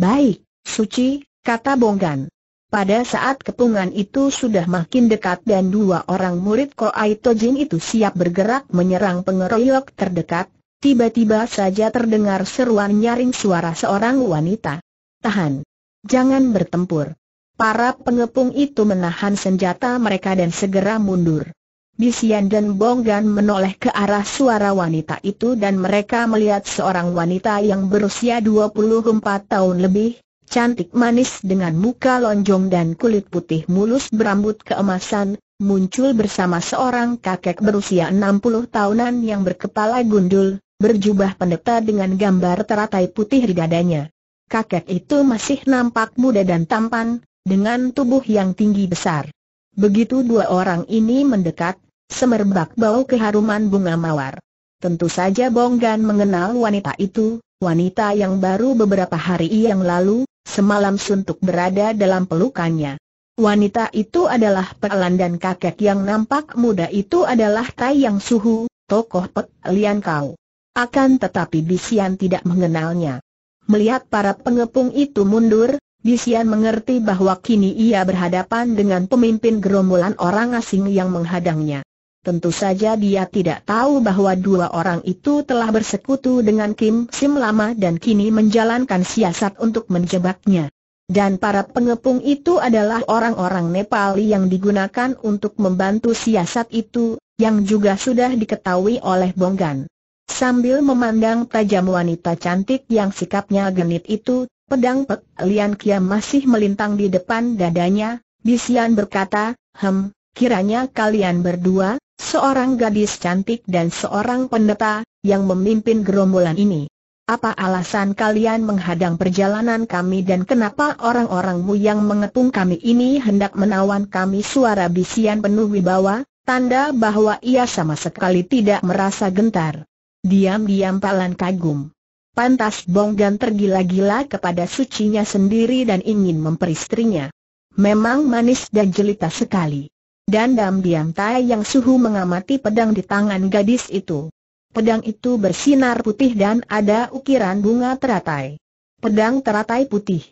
A: Baik, suci, kata Bonggan. Pada saat kepungan itu sudah makin dekat dan dua orang murid Koai Jin itu siap bergerak menyerang pengeroyok terdekat, tiba-tiba saja terdengar seruan nyaring suara seorang wanita. Tahan! Jangan bertempur! Para pengepung itu menahan senjata mereka dan segera mundur. Bisian dan Bonggan menoleh ke arah suara wanita itu dan mereka melihat seorang wanita yang berusia 24 tahun lebih, cantik manis dengan muka lonjong dan kulit putih mulus berambut keemasan, muncul bersama seorang kakek berusia 60 tahunan yang berkepala gundul, berjubah pendeta dengan gambar teratai putih di dadanya. Kakek itu masih nampak muda dan tampan, dengan tubuh yang tinggi besar. Begitu dua orang ini mendekat, semerbak bau keharuman bunga mawar. Tentu saja Bonggan mengenal wanita itu, wanita yang baru beberapa hari yang lalu, semalam suntuk berada dalam pelukannya. Wanita itu adalah Pelan dan kakek yang nampak muda itu adalah Tai Yang Suhu, tokoh Pek Lian Kau. Akan tetapi Bisian tidak mengenalnya. Melihat para pengepung itu mundur, Bisian mengerti bahwa kini ia berhadapan dengan pemimpin gerombolan orang asing yang menghadangnya. Tentu saja dia tidak tahu bahwa dua orang itu telah bersekutu dengan Kim Sim lama dan kini menjalankan siasat untuk menjebaknya. Dan para pengepung itu adalah orang-orang Nepal yang digunakan untuk membantu siasat itu, yang juga sudah diketahui oleh Bonggan. Sambil memandang tajam wanita cantik yang sikapnya genit itu, pedang Pek Lian Kiam masih melintang di depan dadanya, Bisian berkata, Hem, kiranya kalian berdua, Seorang gadis cantik dan seorang pendeta, yang memimpin gerombolan ini. Apa alasan kalian menghadang perjalanan kami dan kenapa orang-orangmu yang mengepung kami ini hendak menawan kami suara bisian penuh wibawa, tanda bahwa ia sama sekali tidak merasa gentar. Diam-diam Palan kagum. Pantas Bonggan tergila-gila kepada sucinya sendiri dan ingin memperistrinya. Memang manis dan jelita sekali. Dan diam-diam Tai Yang Suhu mengamati pedang di tangan gadis itu. Pedang itu bersinar putih dan ada ukiran bunga teratai. Pedang teratai putih.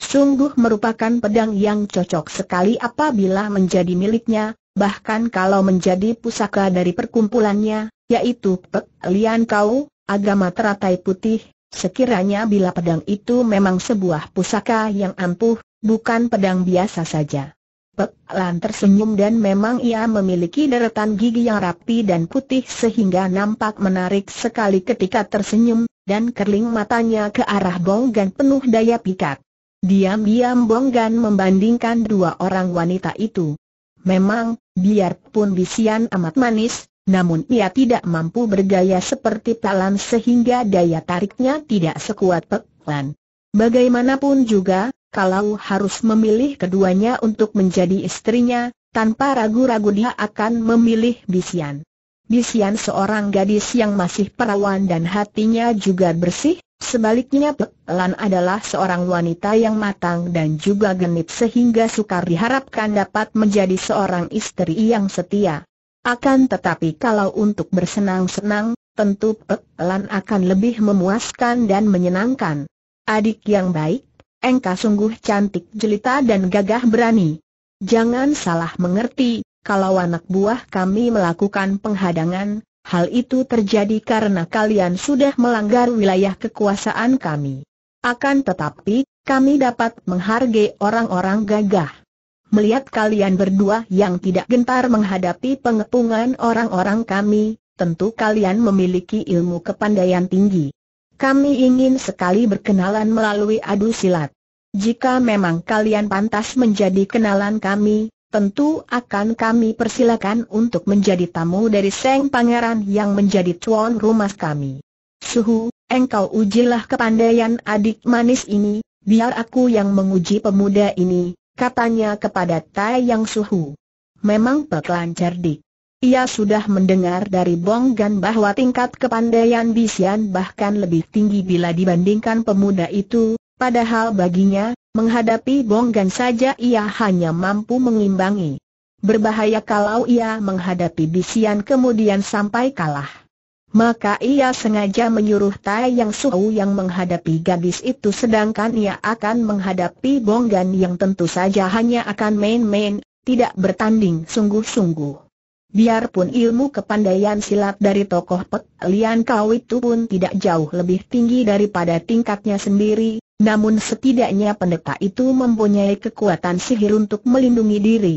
A: Sungguh merupakan pedang yang cocok sekali apabila menjadi miliknya, bahkan kalau menjadi pusaka dari perkumpulannya, yaitu Pek Lian Kau, agama teratai putih, Sekiranya bila pedang itu memang sebuah pusaka yang ampuh, bukan pedang biasa saja. Pek Lan tersenyum dan memang ia memiliki deretan gigi yang rapi dan putih sehingga nampak menarik sekali ketika tersenyum, dan kerling matanya ke arah Bonggan penuh daya pikat. Diam-diam Bonggan membandingkan dua orang wanita itu. Memang, biarpun bisian amat manis, namun ia tidak mampu bergaya seperti Lan sehingga daya tariknya tidak sekuat Pek Lan. Bagaimanapun juga, kalau harus memilih keduanya untuk menjadi istrinya, tanpa ragu-ragu dia akan memilih Bisian. Bisian seorang gadis yang masih perawan dan hatinya juga bersih, sebaliknya Pek adalah seorang wanita yang matang dan juga genit sehingga sukar diharapkan dapat menjadi seorang istri yang setia. Akan tetapi kalau untuk bersenang-senang, tentu Pek akan lebih memuaskan dan menyenangkan. Adik yang baik, Engka sungguh cantik jelita dan gagah berani. Jangan salah mengerti, kalau anak buah kami melakukan penghadangan, hal itu terjadi karena kalian sudah melanggar wilayah kekuasaan kami. Akan tetapi, kami dapat menghargai orang-orang gagah. Melihat kalian berdua yang tidak gentar menghadapi pengepungan orang-orang kami, tentu kalian memiliki ilmu kepandaian tinggi. Kami ingin sekali berkenalan melalui adu silat. Jika memang kalian pantas menjadi kenalan kami, tentu akan kami persilakan untuk menjadi tamu dari Seng Pangeran yang menjadi tuan rumah kami. Suhu, engkau ujilah kepandaian adik manis ini, biar aku yang menguji pemuda ini, katanya kepada Tai Yang Suhu. Memang pekelan cerdik. Ia sudah mendengar dari Bong Gan bahwa tingkat kepandaian Bisian bahkan lebih tinggi bila dibandingkan pemuda itu, padahal baginya, menghadapi Bong Gan saja ia hanya mampu mengimbangi. Berbahaya kalau ia menghadapi Bisian kemudian sampai kalah. Maka ia sengaja menyuruh Tai Yang Suhu yang menghadapi gadis itu sedangkan ia akan menghadapi Bong Gan yang tentu saja hanya akan main-main, tidak bertanding sungguh-sungguh. Biarpun ilmu kepandaian silat dari tokoh Pek Lian Kau itu pun tidak jauh lebih tinggi daripada tingkatnya sendiri, namun setidaknya pendeta itu mempunyai kekuatan sihir untuk melindungi diri.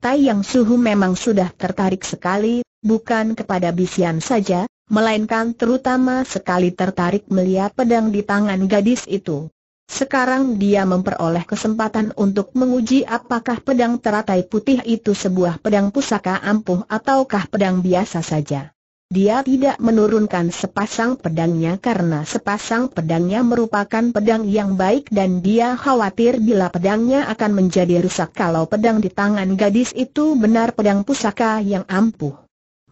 A: Tai Yang Suhu memang sudah tertarik sekali, bukan kepada bisian saja, melainkan terutama sekali tertarik melihat pedang di tangan gadis itu. Sekarang dia memperoleh kesempatan untuk menguji apakah pedang teratai putih itu sebuah pedang pusaka ampuh ataukah pedang biasa saja. Dia tidak menurunkan sepasang pedangnya karena sepasang pedangnya merupakan pedang yang baik dan dia khawatir bila pedangnya akan menjadi rusak kalau pedang di tangan gadis itu benar pedang pusaka yang ampuh.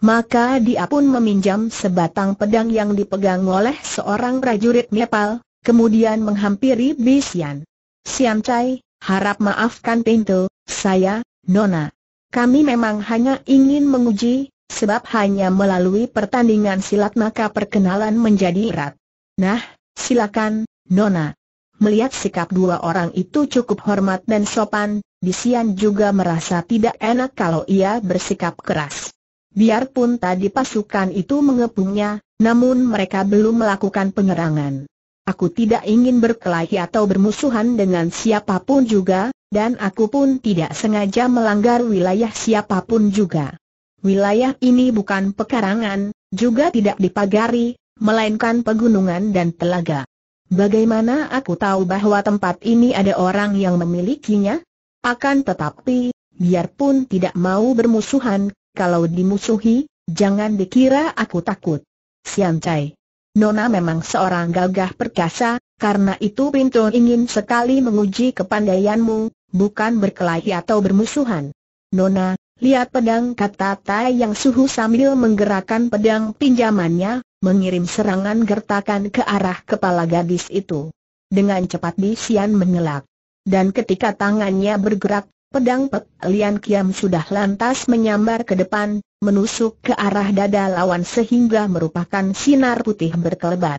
A: Maka dia pun meminjam sebatang pedang yang dipegang oleh seorang prajurit Nepal, kemudian menghampiri Bisian. Sian Chai, harap maafkan pintu, saya, Nona. Kami memang hanya ingin menguji, sebab hanya melalui pertandingan silat maka perkenalan menjadi erat. Nah, silakan, Nona. Melihat sikap dua orang itu cukup hormat dan sopan, Bisian juga merasa tidak enak kalau ia bersikap keras. Biarpun tadi pasukan itu mengepungnya, namun mereka belum melakukan penyerangan. Aku tidak ingin berkelahi atau bermusuhan dengan siapapun juga, dan aku pun tidak sengaja melanggar wilayah siapapun juga. Wilayah ini bukan pekarangan, juga tidak dipagari, melainkan pegunungan dan telaga. Bagaimana aku tahu bahwa tempat ini ada orang yang memilikinya? Akan tetapi, biarpun tidak mau bermusuhan, kalau dimusuhi, jangan dikira aku takut. Siancai. Nona memang seorang gagah perkasa, karena itu Pinto ingin sekali menguji kepandaianmu, bukan berkelahi atau bermusuhan. Nona, lihat pedang kata Tai yang suhu sambil menggerakkan pedang pinjamannya, mengirim serangan gertakan ke arah kepala gadis itu. Dengan cepat Di Sian mengelak. Dan ketika tangannya bergerak, Pedang Pek Lian Kiam sudah lantas menyambar ke depan, menusuk ke arah dada lawan sehingga merupakan sinar putih berkelebat.